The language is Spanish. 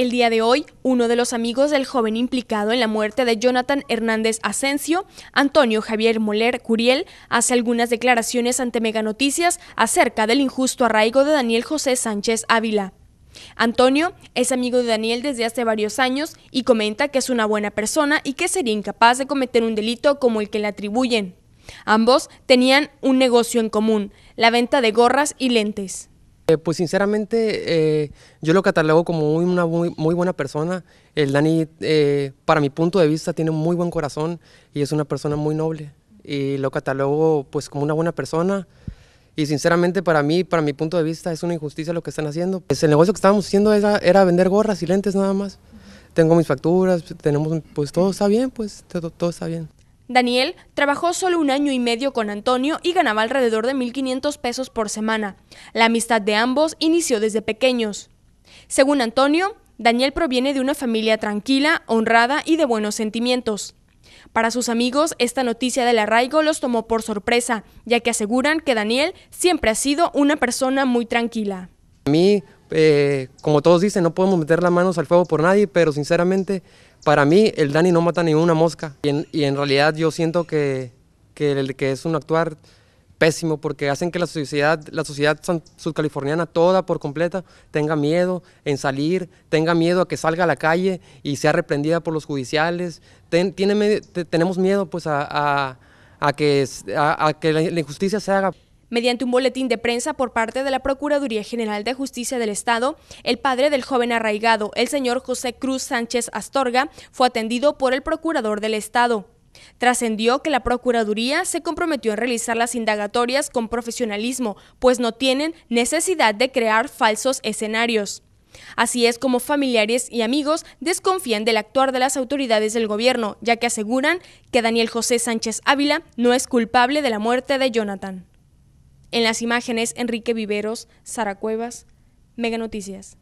El día de hoy, uno de los amigos del joven implicado en la muerte de Jonathan Hernández Asensio, Antonio Javier Moler Curiel, hace algunas declaraciones ante Mega Noticias acerca del injusto arraigo de Daniel José Sánchez Ávila. Antonio es amigo de Daniel desde hace varios años y comenta que es una buena persona y que sería incapaz de cometer un delito como el que le atribuyen. Ambos tenían un negocio en común, la venta de gorras y lentes. Eh, pues sinceramente eh, yo lo catalogo como muy, una muy, muy, buena persona. El Dani, eh, para mi punto de vista, tiene un muy buen corazón y es una persona muy noble. Y lo catalogo pues como una buena persona. Y sinceramente para mí, para mi punto de vista, es una injusticia lo que están haciendo. Pues, el negocio que estábamos haciendo era, era vender gorras y lentes nada más. Tengo mis facturas, tenemos, pues todo está bien, pues todo está bien. Daniel trabajó solo un año y medio con Antonio y ganaba alrededor de 1.500 pesos por semana. La amistad de ambos inició desde pequeños. Según Antonio, Daniel proviene de una familia tranquila, honrada y de buenos sentimientos. Para sus amigos, esta noticia del arraigo los tomó por sorpresa, ya que aseguran que Daniel siempre ha sido una persona muy tranquila. A mí eh, como todos dicen, no podemos meter las manos al fuego por nadie, pero sinceramente, para mí, el Dani no mata ninguna mosca. Y en, realidad yo siento que, que, el, que es un actuar pésimo porque hacen que la sociedad, la sociedad sudcaliforniana toda por completa tenga miedo en salir, tenga miedo a que salga a la calle y sea reprendida por los judiciales. tenemos miedo pues a, que, a, que la injusticia se haga. Mediante un boletín de prensa por parte de la Procuraduría General de Justicia del Estado, el padre del joven arraigado, el señor José Cruz Sánchez Astorga, fue atendido por el procurador del Estado. Trascendió que la Procuraduría se comprometió en realizar las indagatorias con profesionalismo, pues no tienen necesidad de crear falsos escenarios. Así es como familiares y amigos desconfían del actuar de las autoridades del gobierno, ya que aseguran que Daniel José Sánchez Ávila no es culpable de la muerte de Jonathan. En las imágenes, Enrique Viveros, Sara Cuevas, Mega Noticias.